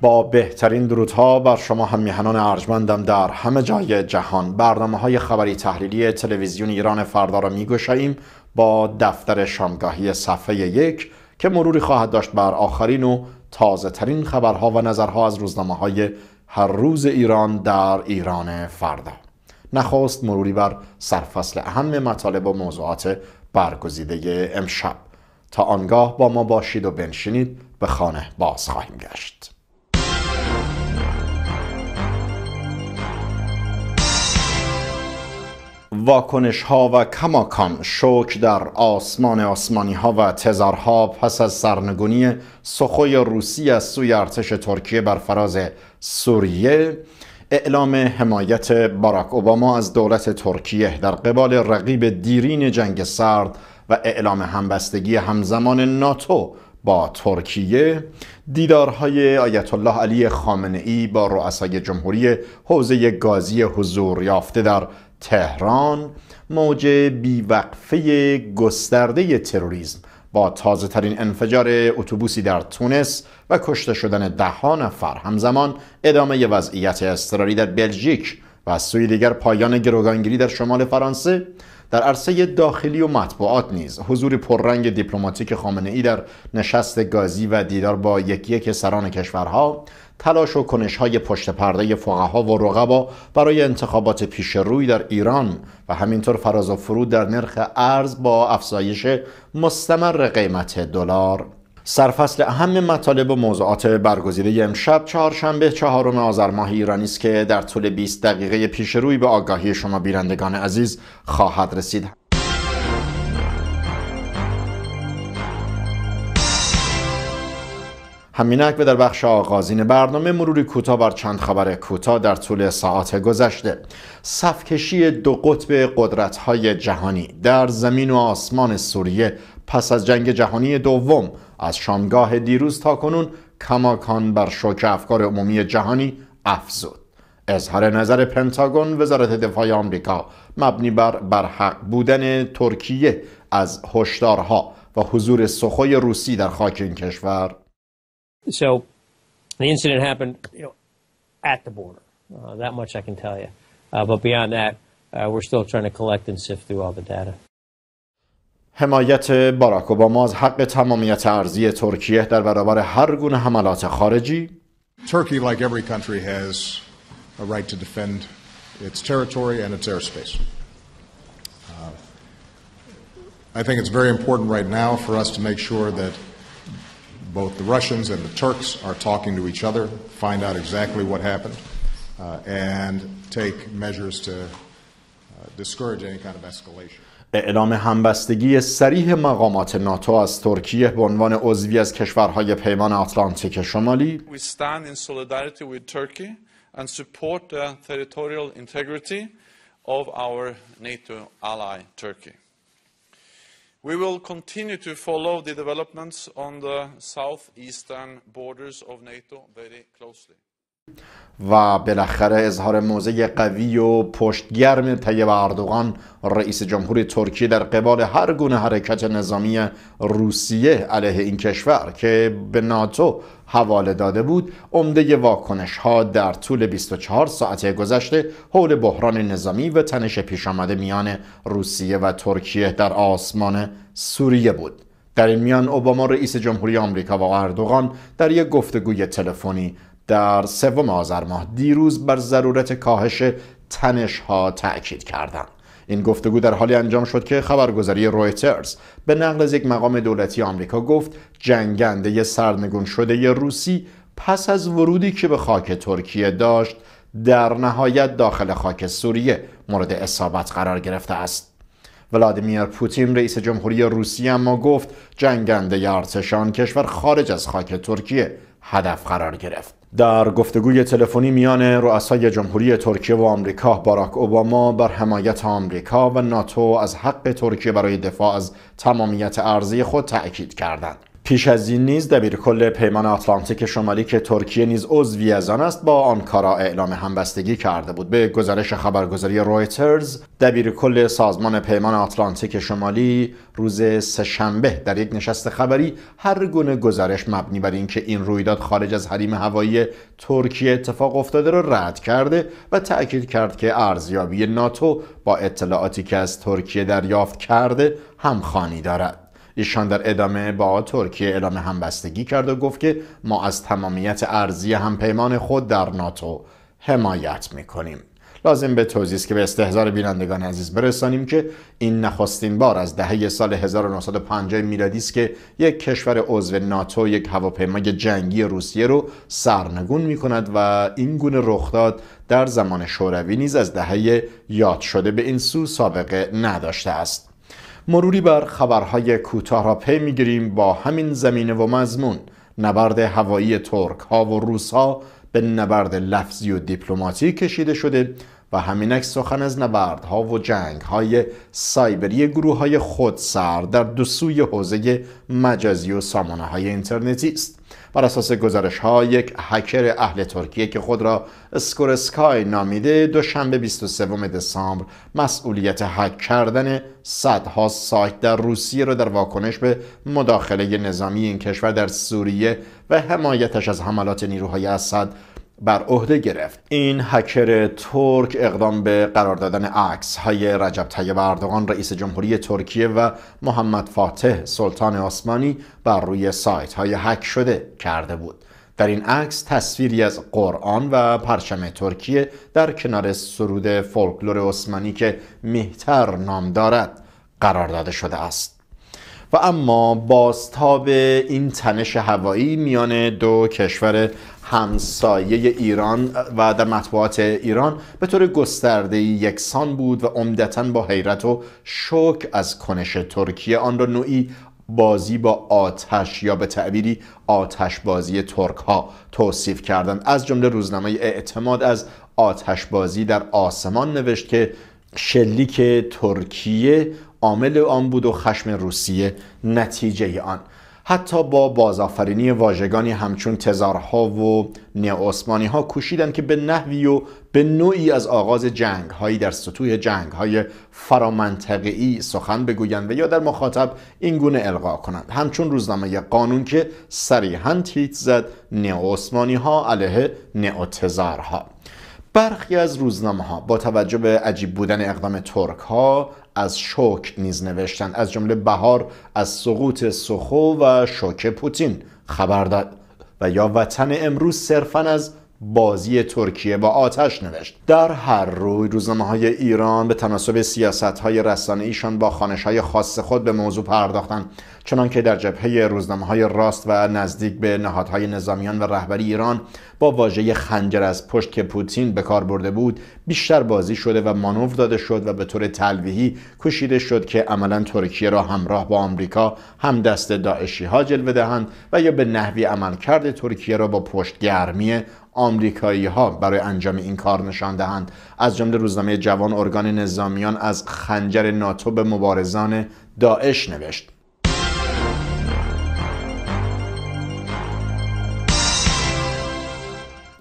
با بهترین درودها بر شما میهنان ارجمندم در همه جای جهان برنامه های خبری تحلیلی تلویزیون ایران فردا را میگشاییم با دفتر شامگاهی صفحه یک که مروری خواهد داشت بر آخرین و تازه ترین خبرها و نظرها از روزنامه های هر روز ایران در ایران فردا نخواست مروری بر سرفصل اهم مطالب و موضوعات برگزیده امشب تا آنگاه با ما باشید و بنشینید به خانه باز خواهیم گشت واکنش ها و کماکان شوک در آسمان آسمانی ها و تزارها پس از سرنگونی سخوی روسی از سوی ارتش ترکیه بر فراز سوریه اعلام حمایت باراک اوباما از دولت ترکیه در قبال رقیب دیرین جنگ سرد و اعلام همبستگی همزمان ناتو با ترکیه دیدارهای آیت الله علی خامنه ای با رؤسای جمهوری حوزه گازی حضور یافته در تهران موج بیوقفه گسترده تروریسم با تازه ترین انفجار اتوبوسی در تونس و کشته شدن دهان نفر همزمان ادامه وضعیت اضطراری در بلژیک و از سوی دیگر پایان گروگانگیری در شمال فرانسه در عرصه داخلی و مطبوعات نیز حضور پررنگ دیپلماتیک خامنه ای در نشست گازی و دیدار با یکی یک سران کشورها تلاش و کنش های پشت پرده فقها و رقبا برای انتخابات پیش روی در ایران و همینطور فراز و فرود در نرخ ارز با افزایش مستمر قیمت دلار سرفصل اهم مطالب و موضوعات برگزیده امشب چهارشنبه چهارم آذر ماه ایرانی است که در طول 20 دقیقه پیش روی به آگاهی شما بینندگان عزیز خواهد رسید همینک به در بخش آغازین برنامه مروری کوتاه بر چند خبر کوتاه در طول ساعت گذشته صفکشی دو قطب قدرت‌های جهانی در زمین و آسمان سوریه پس از جنگ جهانی دوم از شامگاه دیروز تا کنون کماکان بر شوک افکار عمومی جهانی افزود اظهار نظر پنتاگون وزارت دفاع آمریکا مبنی بر برحق بودن ترکیه از هشدارها و حضور سخوی روسی در خاک این کشور So the incident happened, you know, at the border. Uh, that much I can tell you. Uh, but beyond that, uh, we're still trying to collect and sift through all the data. حمایت باراک اوباما از حق تمامیت ارزی ترکیه در برابر هر گونه حملات خارجی Turkey like every country has a right to defend its territory and its airspace. Uh, I think it's very important right now for us to make sure that both the Russians and the Turks are talking to each other, find out exactly what happened, uh, and take measures to uh, discourage any kind of escalation. اعلام همبستگی سریح مقامات ناتو از ترکیه به عنوان عضوی از کشورهای پیمان آتلانتیک شمالی We stand in solidarity with Turkey and support the territorial integrity of our NATO ally Turkey. We will continue to follow the developments on the southeastern borders of NATO very closely. و بالاخره اظهار موضع قوی و پشتگرم طیب اردوغان رئیس جمهور ترکیه در قبال هر گونه حرکت نظامی روسیه علیه این کشور که به ناتو حواله داده بود عمده واکنش ها در طول 24 ساعت گذشته حول بحران نظامی و تنش پیش آمده میان روسیه و ترکیه در آسمان سوریه بود در این میان اوباما رئیس جمهوری آمریکا و اردوغان در یک گفتگوی تلفنی در سوم آذر ماه دیروز بر ضرورت کاهش تنش ها تاکید کردند این گفتگو در حالی انجام شد که خبرگزاری رویترز به نقل از یک مقام دولتی آمریکا گفت جنگنده سرنگون شده روسی پس از ورودی که به خاک ترکیه داشت در نهایت داخل خاک سوریه مورد اصابت قرار گرفته است ولادیمیر پوتین رئیس جمهوری روسیه اما گفت جنگنده ارتشان کشور خارج از خاک ترکیه هدف قرار گرفت در گفتگوی تلفنی میان رؤسای جمهوری ترکیه و آمریکا باراک اوباما بر حمایت آمریکا و ناتو از حق ترکیه برای دفاع از تمامیت ارزی خود تأکید کردند پیش از این نیز کل پیمان آتلانتیک شمالی که ترکیه نیز عضوی از آن است با آنکارا اعلام همبستگی کرده بود به گزارش خبرگزاری رویترز دبیر کل سازمان پیمان آتلانتیک شمالی روز سهشنبه در یک نشست خبری هر گونه گزارش مبنی بر اینکه این, این رویداد خارج از حریم هوایی ترکیه اتفاق افتاده را رد کرده و تأکید کرد که ارزیابی ناتو با اطلاعاتی که از ترکیه دریافت کرده همخوانی دارد ایشان در ادامه با ترکیه اعلام همبستگی کرد و گفت که ما از تمامیت ارزی همپیمان خود در ناتو حمایت میکنیم لازم به توضیح است که به استحضار بینندگان عزیز برسانیم که این نخستین بار از دهه سال 1950 میلادی است که یک کشور عضو ناتو یک هواپیمای جنگی روسیه رو سرنگون می و این گونه رخداد در زمان شوروی نیز از دهه یاد شده به این سو سابقه نداشته است مروری بر خبرهای کوتاه را پی میگیریم با همین زمینه و مضمون نبرد هوایی ترک ها و روس ها به نبرد لفظی و دیپلماتیک کشیده شده و همینک سخن از نبرد ها و جنگ های سایبری گروه های خودسر در دو سوی حوزه مجازی و سامانه های اینترنتی است بر اساس گزارش ها یک هکر اهل ترکیه که خود را اسکورسکای نامیده دوشنبه 23 دسامبر مسئولیت هک کردن صدها سایت در روسیه را در واکنش به مداخله نظامی این کشور در سوریه و حمایتش از حملات نیروهای اسد بر عهده گرفت این هکر ترک اقدام به قرار دادن عکس های رجب طیب اردوغان رئیس جمهوری ترکیه و محمد فاتح سلطان آسمانی بر روی سایت های هک شده کرده بود در این عکس تصویری از قرآن و پرچم ترکیه در کنار سرود فولکلور عثمانی که مهتر نام دارد قرار داده شده است و اما بازتاب این تنش هوایی میان دو کشور همسایه ایران و در مطبوعات ایران به طور گسترده یکسان بود و عمدتا با حیرت و شک از کنش ترکیه آن را نوعی بازی با آتش یا به تعبیری آتش بازی ترک ها توصیف کردند از جمله روزنامه اعتماد از آتش بازی در آسمان نوشت که شلیک ترکیه عامل آن بود و خشم روسیه نتیجه آن حتی با بازآفرینی واژگانی همچون تزارها و نئوسمانی ها کوشیدند که به نحوی و به نوعی از آغاز جنگ هایی در سطوح جنگ های فرامنطقی سخن بگویند و یا در مخاطب این گونه القا کنند همچون روزنامه قانون که صریحا تیت زد نئوسمانی ها علیه نئوتزارها برخی از روزنامه ها با توجه به عجیب بودن اقدام ترک ها از شوک نیز نوشتند از جمله بهار از سقوط سخو و شوک پوتین خبر داد و یا وطن امروز صرفا از بازی ترکیه با آتش نوشت در هر روی روزنامه های ایران به تناسب سیاست های رسانه ایشان با خانش های خاص خود به موضوع پرداختند چنانکه در جبهه روزنامه های راست و نزدیک به نهادهای نظامیان و رهبری ایران با واژه خنجر از پشت که پوتین به کار برده بود بیشتر بازی شده و مانور داده شد و به طور تلویحی کشیده شد که عملا ترکیه را همراه با آمریکا هم دست داعشی ها جلوه دهند و یا به نحوی عملکرد ترکیه را با پشتگرمی آمریکایی ها برای انجام این کار نشان دهند از جمله روزنامه جوان ارگان نظامیان از خنجر ناتو به مبارزان داعش نوشت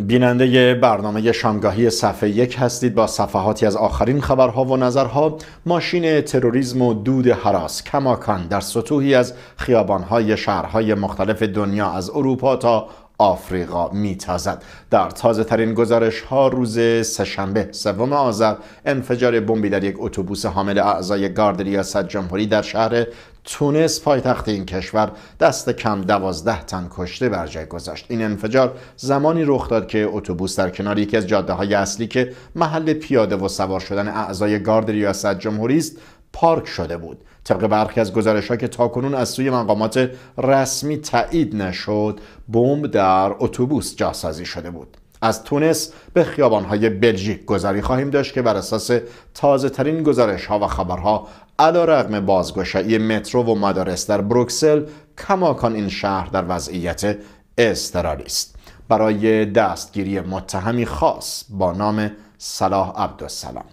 بیننده برنامه شامگاهی صفحه یک هستید با صفحاتی از آخرین خبرها و نظرها ماشین تروریزم و دود حراس کماکان در سطوحی از خیابانهای شهرهای مختلف دنیا از اروپا تا آفریقا میتازد در تازه ترین گزارش ها روز سهشنبه سوم آذر انفجار بمبی در یک اتوبوس حامل اعضای گارد ریاست جمهوری در شهر تونس پایتخت این کشور دست کم دوازده تن کشته بر جای گذاشت این انفجار زمانی رخ داد که اتوبوس در کنار یکی از جاده های اصلی که محل پیاده و سوار شدن اعضای گارد ریاست جمهوری است پارک شده بود طبق برخی از گزارش ها که تاکنون از سوی مقامات رسمی تایید نشد بمب در اتوبوس جاسازی شده بود از تونس به های بلژیک گذری خواهیم داشت که بر اساس تازه ترین گزارش ها و خبرها علا رقم بازگشایی مترو و مدارس در بروکسل کماکان این شهر در وضعیت اضطراری است برای دستگیری متهمی خاص با نام صلاح عبدالسلام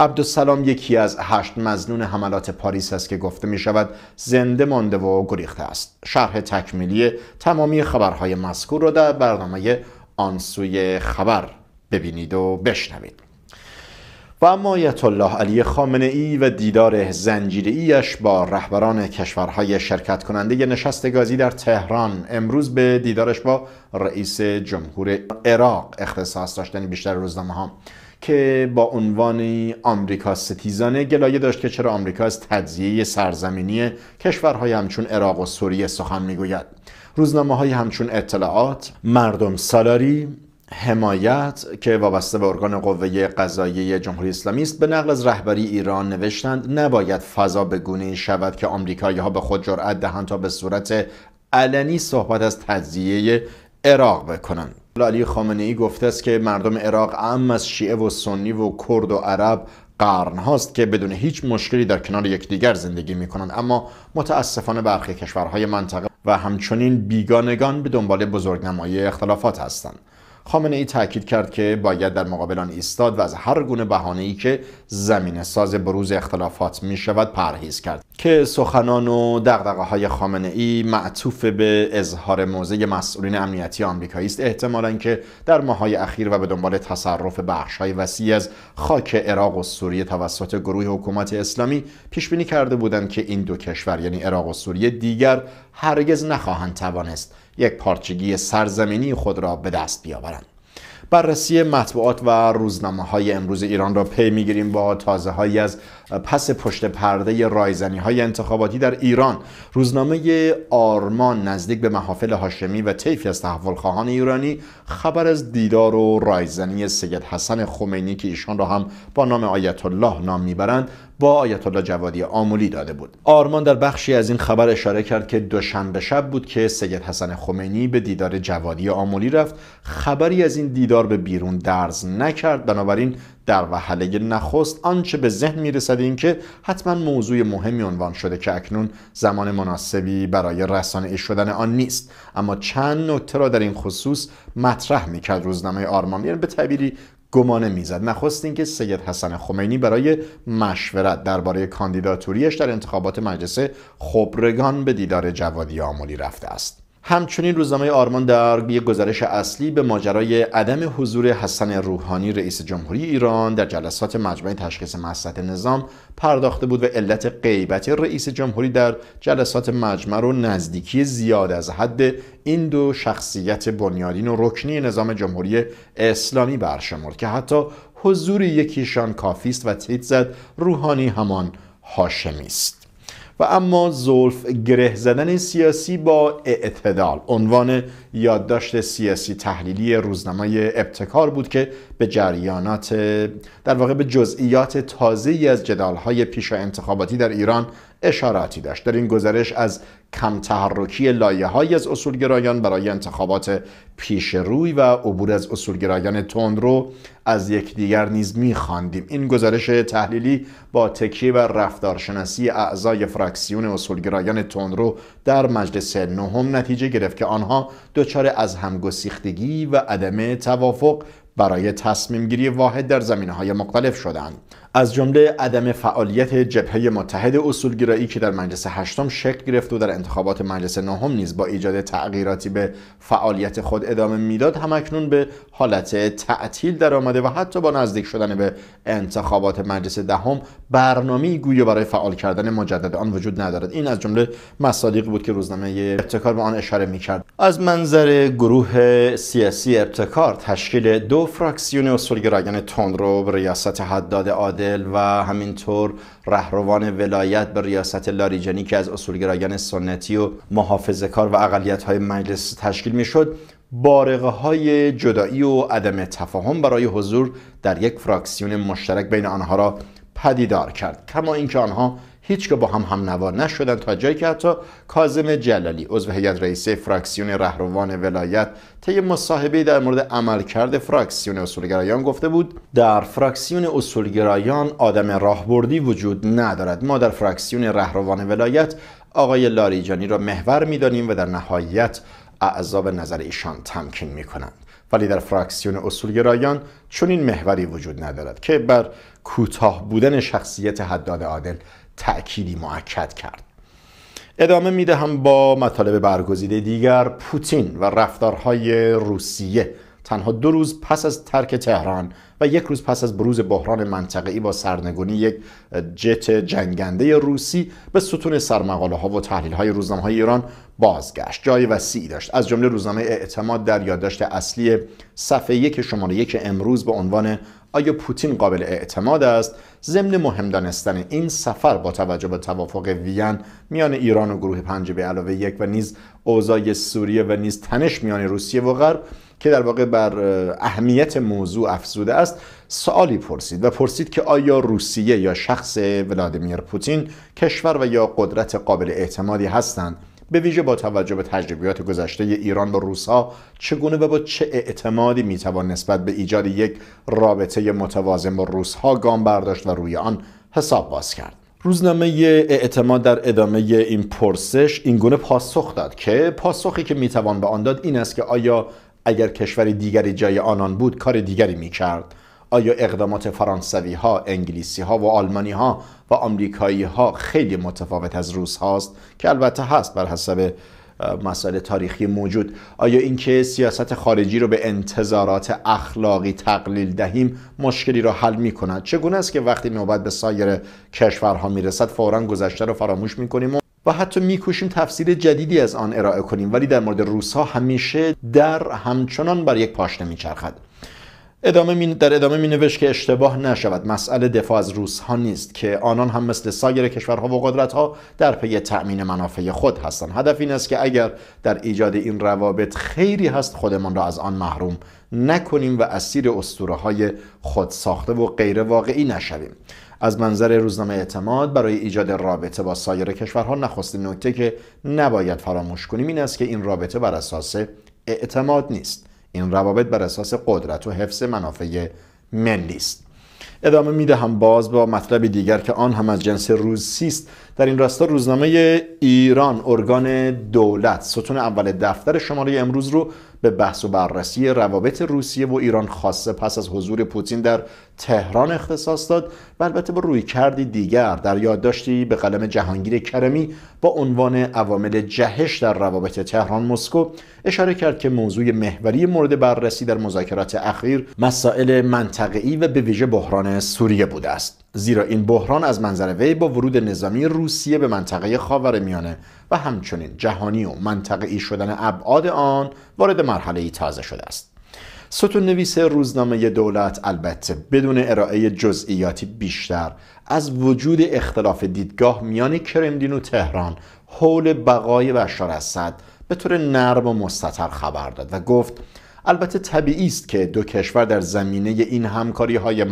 عبدالسلام یکی از هشت مزنون حملات پاریس است که گفته می شود زنده مانده و گریخته است شرح تکمیلی تمامی خبرهای مذکور را در برنامه آنسوی خبر ببینید و بشنوید و اما الله علی خامنه ای و دیدار زنجیری ایش با رهبران کشورهای شرکت کننده نشست گازی در تهران امروز به دیدارش با رئیس جمهور عراق اختصاص داشتن بیشتر روزنامه ها که با عنوان آمریکا ستیزانه گلایه داشت که چرا آمریکا از تجزیه سرزمینی کشورهای همچون عراق و سوریه سخن میگوید روزنامه های همچون اطلاعات مردم سالاری حمایت که وابسته به ارگان قوه قضایی جمهوری اسلامی است به نقل از رهبری ایران نوشتند نباید فضا بگونه شود که آمریکایی ها به خود جرأت دهند تا به صورت علنی صحبت از تجزیه عراق بکنند علی خامنه ای گفته است که مردم عراق ام از شیعه و سنی و کرد و عرب قرن هاست که بدون هیچ مشکلی در کنار یکدیگر زندگی می کنند اما متاسفانه برخی کشورهای منطقه و همچنین بیگانگان به دنبال بزرگنمایی اختلافات هستند خامنه ای تاکید کرد که باید در مقابل آن ایستاد و از هر گونه ای که زمینه ساز بروز اختلافات می شود پرهیز کرد که سخنان و دغدغه های خامنه ای معطوف به اظهار موضع مسئولین امنیتی آمریکایی است احتمالا که در های اخیر و به دنبال تصرف بخش های وسیع از خاک عراق و سوریه توسط گروه حکومت اسلامی پیش بینی کرده بودند که این دو کشور یعنی عراق و سوریه دیگر هرگز نخواهند توانست یک پارچگی سرزمینی خود را به دست بیاورند بررسی مطبوعات و روزنامه های امروز ایران را پی میگیریم با تازه هایی از پس پشت پرده رایزنی های انتخاباتی در ایران روزنامه آرمان نزدیک به محافل هاشمی و طیفی از تحولخواهان ایرانی خبر از دیدار و رایزنی سید حسن خمینی که ایشان را هم با نام آیت الله نام میبرند با آیت الله جوادی آمولی داده بود آرمان در بخشی از این خبر اشاره کرد که دوشنبه شب بود که سید حسن خمینی به دیدار جوادی آمولی رفت خبری از این دیدار به بیرون درز نکرد بنابراین در وحله نخست آنچه به ذهن میرسد این که حتما موضوع مهمی عنوان شده که اکنون زمان مناسبی برای رسانه شدن آن نیست اما چند نکته را در این خصوص مطرح میکرد روزنامه آرمان یعنی به تبیری گمانه میزد نخست اینکه سید حسن خمینی برای مشورت درباره کاندیداتوریش در انتخابات مجلس خبرگان به دیدار جوادی آمولی رفته است همچنین روزنامه آرمان در یک گزارش اصلی به ماجرای عدم حضور حسن روحانی رئیس جمهوری ایران در جلسات مجمع تشخیص مسلحت نظام پرداخته بود و علت غیبت رئیس جمهوری در جلسات مجمع رو نزدیکی زیاد از حد این دو شخصیت بنیادین و رکنی نظام جمهوری اسلامی برشمرد که حتی حضور یکیشان کافی است و تیت زد روحانی همان هاشمی است و اما زلف گره زدن سیاسی با اعتدال عنوان یادداشت سیاسی تحلیلی روزنامه ابتکار بود که به جریانات در واقع به جزئیات تازه از جدالهای پیشا انتخاباتی در ایران اشاراتی داشت در این گزارش از کم تحرکی لایه های از اصولگرایان برای انتخابات پیش روی و عبور از اصولگرایان تون رو از یکدیگر نیز میخواندیم این گزارش تحلیلی با تکیه بر رفتارشناسی اعضای فراکسیون اصولگرایان رو در مجلس نهم نتیجه گرفت که آنها دچار از همگسیختگی و عدم توافق برای تصمیم گیری واحد در زمینه های مختلف شدند از جمله عدم فعالیت جبهه متحد اصولگرایی که در مجلس هشتم شکل گرفت و در انتخابات مجلس نهم نیز با ایجاد تغییراتی به فعالیت خود ادامه میداد همکنون به حالت تعطیل درآمده و حتی با نزدیک شدن به انتخابات مجلس دهم برنامه گویا برای فعال کردن مجدد آن وجود ندارد این از جمله مصادیقی بود که روزنامه ابتکار به آن اشاره کرد از منظر گروه سیاسی ابتکار تشکیل دو فراکسیون اصولگرایان تندرو ریاست حداد و همینطور رهروان ولایت به ریاست لاریجانی که از اصولگرایان سنتی و محافظه کار و اقلیت های مجلس تشکیل میشد بارقه های جدایی و عدم تفاهم برای حضور در یک فراکسیون مشترک بین آنها را پدیدار کرد کما اینکه آنها که با هم هم نوار نشدن تا جایی که حتی کاظم جلالی عضو هیئت رئیسه فراکسیون رهروان ولایت طی مصاحبه در مورد عملکرد فراکسیون اصولگرایان گفته بود در فراکسیون اصولگرایان آدم راهبردی وجود ندارد ما در فراکسیون رهروان ولایت آقای لاریجانی را محور میدانیم و در نهایت اعضا نظر ایشان تمکین میکنند ولی در فراکسیون اصولگرایان چنین محوری وجود ندارد که بر کوتاه بودن شخصیت حداد عادل تأکیدی معکد کرد ادامه میدهم با مطالب برگزیده دیگر پوتین و رفتارهای روسیه تنها دو روز پس از ترک تهران و یک روز پس از بروز بحران منطقه‌ای با سرنگونی یک جت جنگنده روسی به ستون سرمقاله ها و تحلیل های روزنامه های ایران بازگشت جای وسیعی داشت از جمله روزنامه اعتماد در یادداشت اصلی صفحه یک شماره یک امروز به عنوان آیا پوتین قابل اعتماد است ضمن مهم دانستن این سفر با توجه به توافق وین میان ایران و گروه پنج به علاوه یک و نیز اوضاع سوریه و نیز تنش میان روسیه و غرب که در واقع بر اهمیت موضوع افزوده است سوالی پرسید و پرسید که آیا روسیه یا شخص ولادیمیر پوتین کشور و یا قدرت قابل اعتمادی هستند به ویژه با توجه به تجربیات گذشته ایران با روسها چگونه و با چه اعتمادی میتوان نسبت به ایجاد یک رابطه متوازن با روسها گام برداشت و روی آن حساب باز کرد روزنامه اعتماد در ادامه این پرسش اینگونه پاسخ داد که پاسخی که میتوان به آن داد این است که آیا اگر کشور دیگری جای آنان بود کار دیگری می کرد آیا اقدامات فرانسوی ها، انگلیسی ها و آلمانی ها و آمریکایی ها خیلی متفاوت از روس هاست که البته هست بر حسب مسئله تاریخی موجود آیا اینکه سیاست خارجی رو به انتظارات اخلاقی تقلیل دهیم مشکلی را حل می کند چگونه است که وقتی نوبت به سایر کشورها میرسد رسد فورا گذشته رو فراموش می کنیم و حتی میکوشیم تفسیر جدیدی از آن ارائه کنیم ولی در مورد روس ها همیشه در همچنان بر یک پاشنه میچرخد ادامه می در ادامه می نوشت که اشتباه نشود مسئله دفاع از روس ها نیست که آنان هم مثل سایر کشورها و قدرت ها در پی تأمین منافع خود هستند هدف این است که اگر در ایجاد این روابط خیری هست خودمان را از آن محروم نکنیم و اسیر اسطوره های خود ساخته و غیر واقعی نشویم از منظر روزنامه اعتماد برای ایجاد رابطه با سایر کشورها نخستین نکته که نباید فراموش کنیم این است که این رابطه بر اساس اعتماد نیست این روابط بر اساس قدرت و حفظ منافع ملی است ادامه هم باز با مطلب دیگر که آن هم از جنس روسی است در این راستا روزنامه ایران ارگان دولت ستون اول دفتر شماره امروز رو به بحث و بررسی روابط روسیه و ایران خاصه پس از حضور پوتین در تهران اختصاص داد و البته با روی کردی دیگر در یادداشتی به قلم جهانگیر کرمی با عنوان عوامل جهش در روابط تهران مسکو اشاره کرد که موضوع محوری مورد بررسی در مذاکرات اخیر مسائل منطقه‌ای و به ویژه بحران سوریه بوده است زیرا این بحران از منظر وی با ورود نظامی روسیه به منطقه خاور میانه و همچنین جهانی و منطقه‌ای شدن ابعاد آن وارد مرحله تازه شده است ستون نویس روزنامه دولت البته بدون ارائه جزئیاتی بیشتر از وجود اختلاف دیدگاه میان کرملین و تهران حول بقای بشار اسد به طور نرم و مستطر خبر داد و گفت البته طبیعی است که دو کشور در زمینه این همکاری های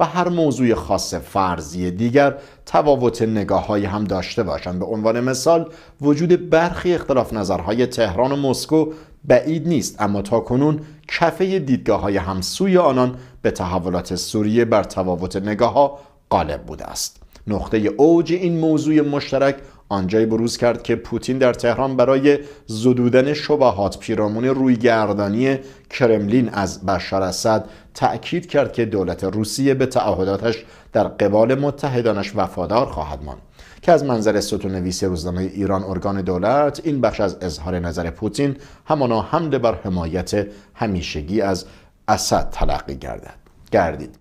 و هر موضوع خاص فرضی دیگر تفاوت های هم داشته باشند به عنوان مثال وجود برخی اختلاف نظرهای تهران و مسکو بعید نیست اما تا کنون کفه دیدگاه های همسوی آنان به تحولات سوریه بر تفاوت نگاه ها غالب بوده است نقطه اوج این موضوع مشترک آنجای بروز کرد که پوتین در تهران برای زدودن شبهات پیرامون رویگردانی کرملین از بشار اسد تأکید کرد که دولت روسیه به تعهداتش در قبال متحدانش وفادار خواهد ماند که از منظر نویسی روزنامه ایران ارگان دولت این بخش از اظهار نظر پوتین همانا حمله بر حمایت همیشگی از اسد تلقی گردد گردید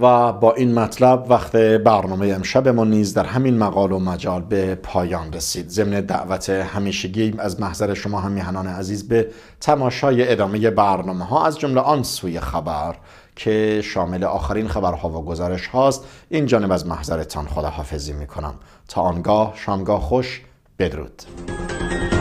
و با این مطلب وقت برنامه ما نیز در همین مقال و مجال به پایان رسید ضمن دعوت همیشگی از محضر شما همیهنان عزیز به تماشای ادامه برنامه ها از جمله آن سوی خبر که شامل آخرین خبرها و گزارش هاست این جانب از محضرتان خداحافظی میکنم تا آنگاه شامگاه خوش بدرود